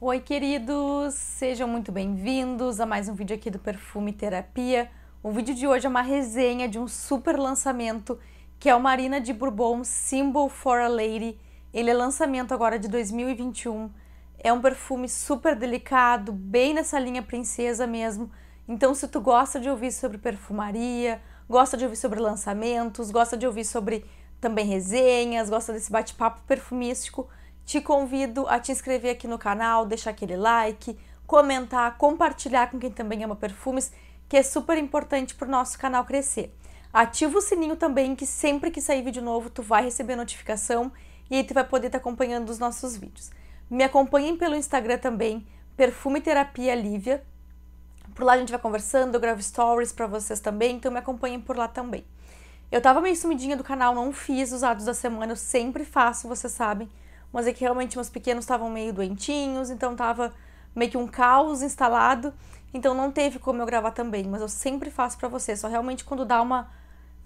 Oi, queridos! Sejam muito bem-vindos a mais um vídeo aqui do Perfume Terapia. O vídeo de hoje é uma resenha de um super lançamento que é o Marina de Bourbon Symbol for a Lady. Ele é lançamento agora de 2021. É um perfume super delicado, bem nessa linha princesa mesmo. Então, se tu gosta de ouvir sobre perfumaria, gosta de ouvir sobre lançamentos, gosta de ouvir sobre também resenhas, gosta desse bate-papo perfumístico, te convido a te inscrever aqui no canal, deixar aquele like, comentar, compartilhar com quem também ama perfumes, que é super importante para o nosso canal crescer. Ativa o sininho também, que sempre que sair vídeo novo, tu vai receber notificação e aí tu vai poder estar tá acompanhando os nossos vídeos. Me acompanhem pelo Instagram também, Perfume Terapia Lívia. Por lá a gente vai conversando, eu gravo stories para vocês também, então me acompanhem por lá também. Eu tava meio sumidinha do canal, não fiz os dados da semana, eu sempre faço, vocês sabem mas é que realmente meus pequenos estavam meio doentinhos, então tava meio que um caos instalado, então não teve como eu gravar também, mas eu sempre faço para você só realmente quando dá uma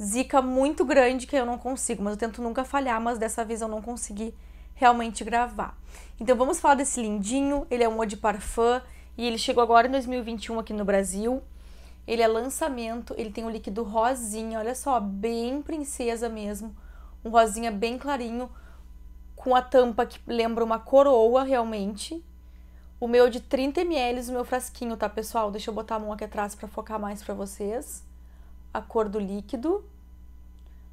zica muito grande que eu não consigo, mas eu tento nunca falhar, mas dessa vez eu não consegui realmente gravar. Então vamos falar desse lindinho, ele é um eau de parfum e ele chegou agora em 2021 aqui no Brasil. Ele é lançamento, ele tem um líquido rosinha, olha só, bem princesa mesmo, um rosinha bem clarinho, com a tampa que lembra uma coroa realmente. O meu é de 30 ml, o meu frasquinho, tá, pessoal? Deixa eu botar a mão aqui atrás para focar mais para vocês. A cor do líquido,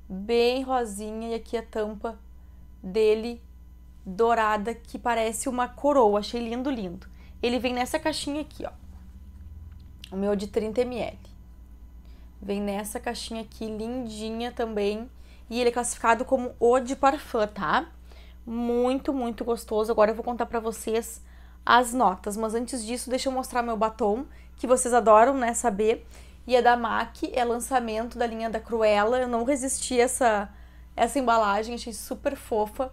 bem rosinha, e aqui a tampa dele dourada que parece uma coroa. Achei lindo, lindo. Ele vem nessa caixinha aqui, ó. O meu é de 30 ml. Vem nessa caixinha aqui, lindinha também. E ele é classificado como o de parfum, tá? muito, muito gostoso. Agora eu vou contar para vocês as notas, mas antes disso, deixa eu mostrar meu batom, que vocês adoram, né, saber. E é da MAC, é lançamento da linha da Cruella. Eu não resisti a essa essa embalagem, achei super fofa.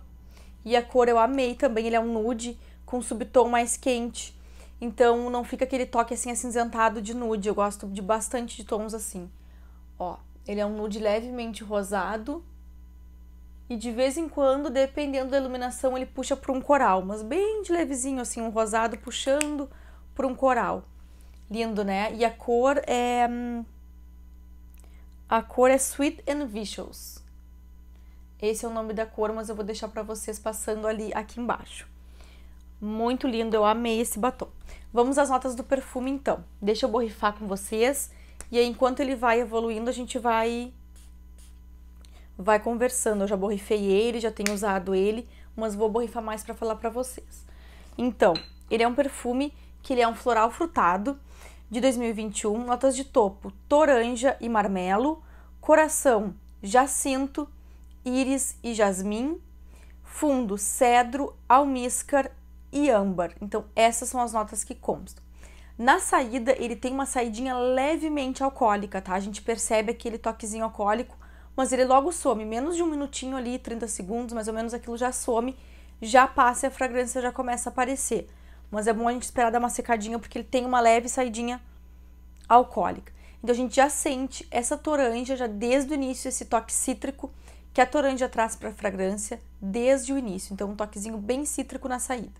E a cor eu amei também, ele é um nude com subtom mais quente. Então não fica aquele toque assim acinzentado de nude. Eu gosto de bastante de tons assim. Ó, ele é um nude levemente rosado, e de vez em quando, dependendo da iluminação, ele puxa para um coral, mas bem de levezinho, assim, um rosado puxando para um coral. Lindo, né? E a cor é. Hum, a cor é Sweet and Vicious. Esse é o nome da cor, mas eu vou deixar para vocês passando ali aqui embaixo. Muito lindo, eu amei esse batom. Vamos às notas do perfume então. Deixa eu borrifar com vocês e aí, enquanto ele vai evoluindo, a gente vai vai conversando. Eu já borrifei ele, já tenho usado ele, mas vou borrifar mais para falar para vocês. Então, ele é um perfume que ele é um floral frutado de 2021, notas de topo, toranja e marmelo, coração, jacinto, íris e jasmim, fundo, cedro, almíscar e âmbar. Então, essas são as notas que constam. Na saída, ele tem uma saidinha levemente alcoólica, tá? A gente percebe aquele toquezinho alcoólico mas ele logo some, menos de um minutinho ali, 30 segundos, mais ou menos aquilo já some, já passa e a fragrância já começa a aparecer. Mas é bom a gente esperar dar uma secadinha, porque ele tem uma leve saidinha alcoólica. Então a gente já sente essa toranja, já desde o início, esse toque cítrico que a toranja traz para a fragrância desde o início. Então um toquezinho bem cítrico na saída.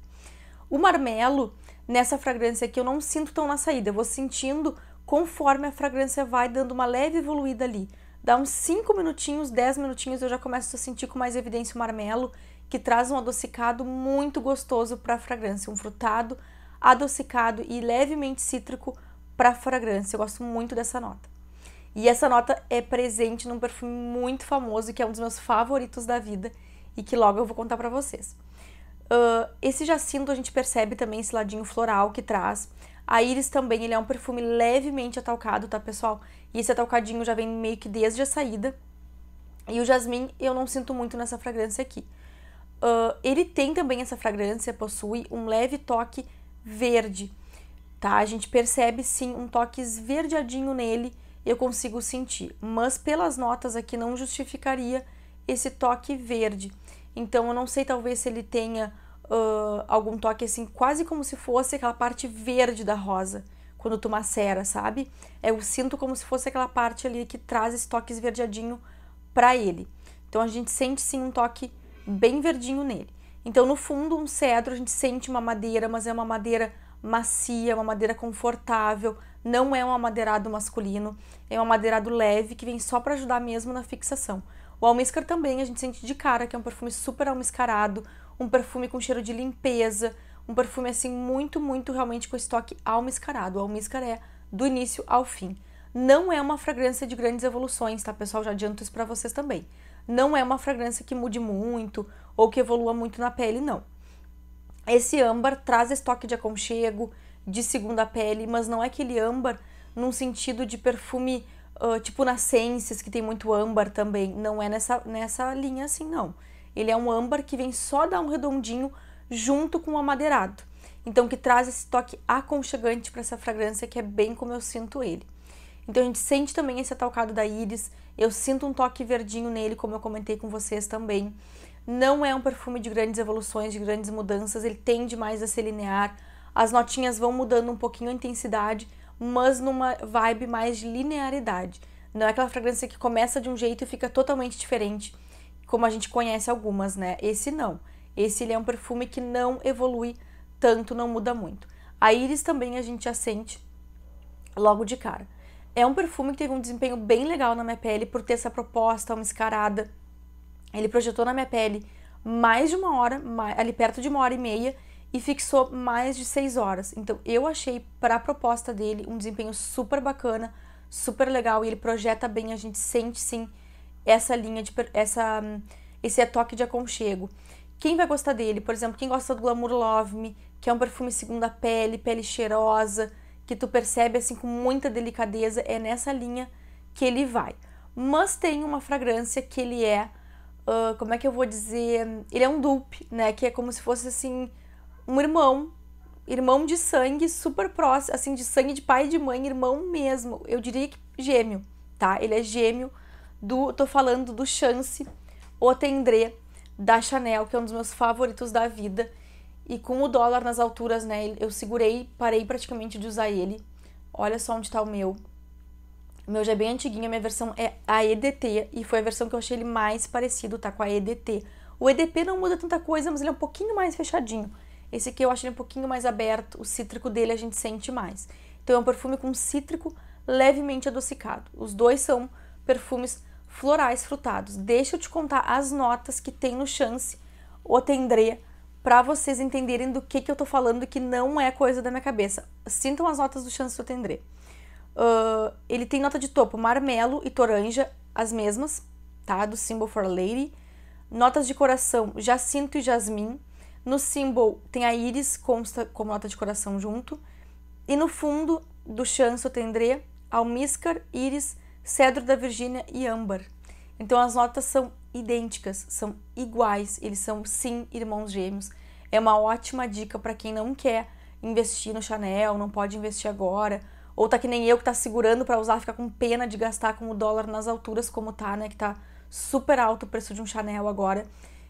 O marmelo, nessa fragrância aqui, eu não sinto tão na saída, eu vou sentindo conforme a fragrância vai dando uma leve evoluída ali Dá uns 5 minutinhos, 10 minutinhos, eu já começo a sentir com mais evidência o marmelo, que traz um adocicado muito gostoso para a fragrância, um frutado adocicado e levemente cítrico para a fragrância. Eu gosto muito dessa nota. E essa nota é presente num perfume muito famoso, que é um dos meus favoritos da vida e que logo eu vou contar para vocês. Uh, esse jacinto a gente percebe também esse ladinho floral que traz. A Iris também, ele é um perfume levemente atalcado, tá, pessoal? E esse atalcadinho já vem meio que desde a saída. E o jasmim, eu não sinto muito nessa fragrância aqui. Uh, ele tem também essa fragrância, possui um leve toque verde, tá? A gente percebe sim um toque esverdeadinho nele, eu consigo sentir, mas pelas notas aqui não justificaria esse toque verde. Então eu não sei talvez se ele tenha uh, algum toque assim, quase como se fosse aquela parte verde da rosa, quando tu macera, sabe? É, eu sinto como se fosse aquela parte ali que traz esse toque esverdeadinho para ele. Então a gente sente sim um toque bem verdinho nele. Então no fundo um cedro a gente sente uma madeira, mas é uma madeira macia, uma madeira confortável, não é um amadeirado masculino, é um amadeirado leve que vem só para ajudar mesmo na fixação. O almíscar também a gente sente de cara que é um perfume super almiscarado, um perfume com cheiro de limpeza, um perfume assim muito, muito realmente com estoque almiscarado. O almíscar é do início ao fim. Não é uma fragrância de grandes evoluções, tá, pessoal? Já adianto isso para vocês também. Não é uma fragrância que mude muito ou que evolua muito na pele, não. Esse âmbar traz estoque de aconchego, de segunda pele, mas não é aquele âmbar num sentido de perfume uh, tipo nascenses, que tem muito âmbar também. Não é nessa, nessa linha assim, não. Ele é um âmbar que vem só dar um redondinho junto com o amadeirado. Então, que traz esse toque aconchegante para essa fragrância, que é bem como eu sinto ele. Então, a gente sente também esse atalcado da íris. Eu sinto um toque verdinho nele, como eu comentei com vocês também. Não é um perfume de grandes evoluções, de grandes mudanças. Ele tende mais a ser linear. As notinhas vão mudando um pouquinho a intensidade, mas numa vibe mais de linearidade. Não é aquela fragrância que começa de um jeito e fica totalmente diferente como a gente conhece algumas, né? Esse não. Esse ele é um perfume que não evolui tanto, não muda muito. A Iris também a gente já sente logo de cara. É um perfume que teve um desempenho bem legal na minha pele por ter essa proposta, uma escarada. Ele projetou na minha pele mais de uma hora, ali perto de uma hora e meia, e fixou mais de seis horas. Então eu achei para a proposta dele um desempenho super bacana, super legal e ele projeta bem, a gente sente sim essa linha de essa esse toque de aconchego. Quem vai gostar dele? Por exemplo, quem gosta do Glamour Love Me, que é um perfume segunda pele, pele cheirosa, que tu percebe assim com muita delicadeza, é nessa linha que ele vai. Mas tem uma fragrância que ele é, uh, como é que eu vou dizer? Ele é um dupe, né? Que é como se fosse assim um irmão, irmão de sangue, super próximo, assim de sangue de pai e de mãe, irmão mesmo. Eu diria que gêmeo, tá? Ele é gêmeo do. tô falando do Chance O Tendré da Chanel, que é um dos meus favoritos da vida. E com o dólar nas alturas, né? Eu segurei, parei praticamente de usar ele. Olha só onde tá o meu. O meu já é bem antiguinho, a minha versão é a EDT e foi a versão que eu achei ele mais parecido, tá? Com a EDT. O EDP não muda tanta coisa, mas ele é um pouquinho mais fechadinho. Esse aqui eu acho ele um pouquinho mais aberto, o cítrico dele a gente sente mais. Então é um perfume com cítrico levemente adocicado. Os dois são perfumes florais frutados. Deixa eu te contar as notas que tem no chance ou tendré para vocês entenderem do que, que eu tô falando que não é coisa da minha cabeça. Sintam as notas do chance ou tendré. Uh, ah, ele tem nota de topo marmelo e toranja, as mesmas, tá? Do Symbol for a Lady. Notas de coração, jacinto e jasmim. No Symbol tem a íris, consta como nota de coração junto. E no fundo do ou tendré, almíscar, íris, cedro da Virgínia e âmbar. Então as notas são idênticas, são iguais, eles são sim irmãos gêmeos. É uma ótima dica para quem não quer investir no Chanel, não pode investir agora, ou tá que nem eu que tá segurando para usar, fica com pena de gastar com o dólar nas alturas como tá, né, que tá super alto o preço de um Chanel agora.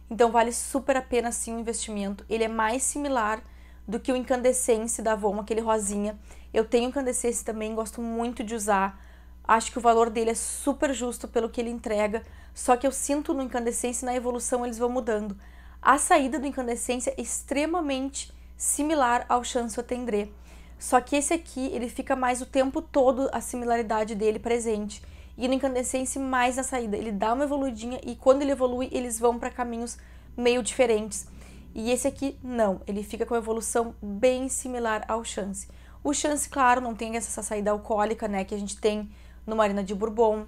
Então vale super a pena sim o investimento. Ele é mais similar do que o incandescente da Avon, aquele rosinha. Eu tenho incandescente também, gosto muito de usar Acho que o valor dele é super justo pelo que ele entrega, só que eu sinto no incandescência e na evolução eles vão mudando. A saída do incandescência é extremamente similar ao Chanso Atendre, só que esse aqui ele fica mais o tempo todo a similaridade dele presente. E no incandescência mais na saída, ele dá uma evoluidinha e quando ele evolui, eles vão para caminhos meio diferentes. E esse aqui não, ele fica com a evolução bem similar ao Chance. O Chance, claro, não tem essa saída alcoólica, né, que a gente tem no Marina de Bourbon.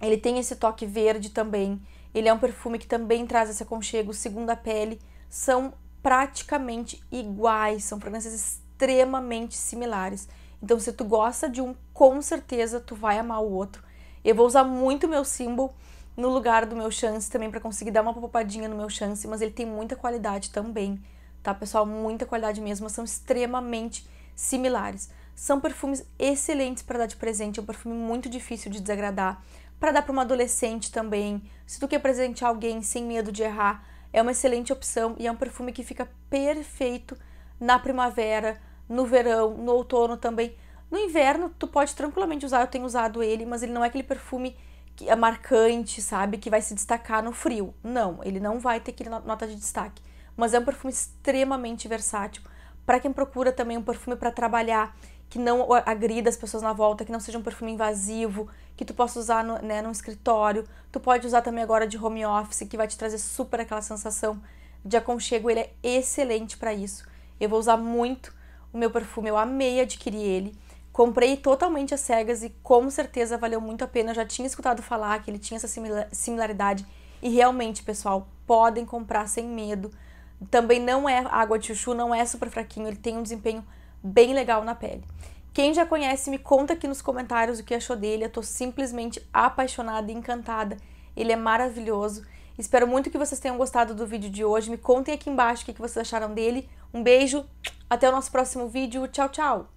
Ele tem esse toque verde também. Ele é um perfume que também traz esse aconchego segundo a pele. São praticamente iguais, são fragrâncias extremamente similares. Então, se tu gosta de um, com certeza tu vai amar o outro. Eu vou usar muito meu símbolo no lugar do meu chance também para conseguir dar uma poupadinha no meu chance, mas ele tem muita qualidade também, tá, pessoal? Muita qualidade mesmo, são extremamente similares. São perfumes excelentes para dar de presente, é um perfume muito difícil de desagradar. Para dar para uma adolescente também, se tu quer presentear alguém sem medo de errar, é uma excelente opção e é um perfume que fica perfeito na primavera, no verão, no outono também. No inverno, tu pode tranquilamente usar, eu tenho usado ele, mas ele não é aquele perfume que é marcante, sabe? Que vai se destacar no frio. Não, ele não vai ter aquela nota de destaque. Mas é um perfume extremamente versátil. Para quem procura também um perfume para trabalhar que não agrida as pessoas na volta, que não seja um perfume invasivo, que tu possa usar no, né, num escritório. Tu pode usar também agora de home office, que vai te trazer super aquela sensação de aconchego. Ele é excelente para isso. Eu vou usar muito o meu perfume, eu amei adquirir ele. Comprei totalmente às cegas e com certeza valeu muito a pena. Eu já tinha escutado falar que ele tinha essa similaridade. E realmente, pessoal, podem comprar sem medo. Também não é água de chuchu, não é super fraquinho, ele tem um desempenho bem legal na pele. Quem já conhece, me conta aqui nos comentários o que achou dele. Eu tô simplesmente apaixonada e encantada. Ele é maravilhoso. Espero muito que vocês tenham gostado do vídeo de hoje. Me contem aqui embaixo o que vocês acharam dele. Um beijo, até o nosso próximo vídeo. Tchau, tchau!